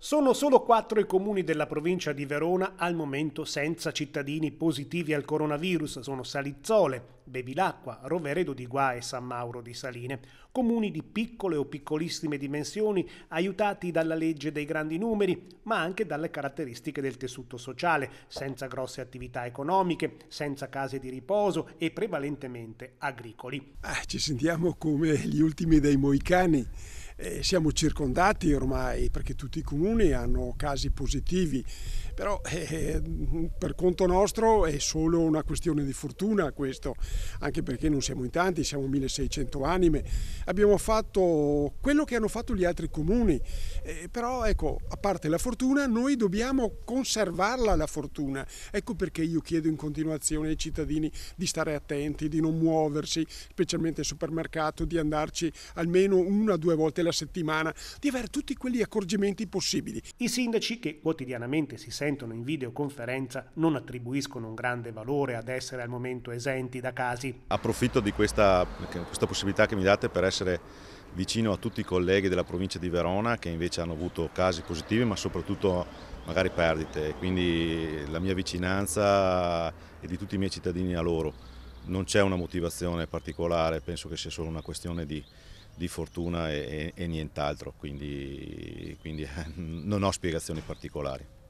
Sono solo quattro i comuni della provincia di Verona al momento senza cittadini positivi al coronavirus. Sono Salizzole, Bevilacqua, Roveredo di Gua e San Mauro di Saline. Comuni di piccole o piccolissime dimensioni, aiutati dalla legge dei grandi numeri, ma anche dalle caratteristiche del tessuto sociale, senza grosse attività economiche, senza case di riposo e prevalentemente agricoli. Ah, ci sentiamo come gli ultimi dei moicani eh, siamo circondati ormai perché tutti i comuni hanno casi positivi, però eh, eh, per conto nostro è solo una questione di fortuna questo, anche perché non siamo in tanti, siamo 1600 anime, abbiamo fatto quello che hanno fatto gli altri comuni, eh, però ecco, a parte la fortuna, noi dobbiamo conservarla la fortuna, ecco perché io chiedo in continuazione ai cittadini di stare attenti, di non muoversi, specialmente al supermercato, di andarci almeno una o due volte la della settimana, di avere tutti quegli accorgimenti possibili. I sindaci che quotidianamente si sentono in videoconferenza non attribuiscono un grande valore ad essere al momento esenti da casi. Approfitto di questa, questa possibilità che mi date per essere vicino a tutti i colleghi della provincia di Verona che invece hanno avuto casi positivi ma soprattutto magari perdite, quindi la mia vicinanza e di tutti i miei cittadini a loro non c'è una motivazione particolare, penso che sia solo una questione di, di fortuna e, e, e nient'altro, quindi, quindi non ho spiegazioni particolari.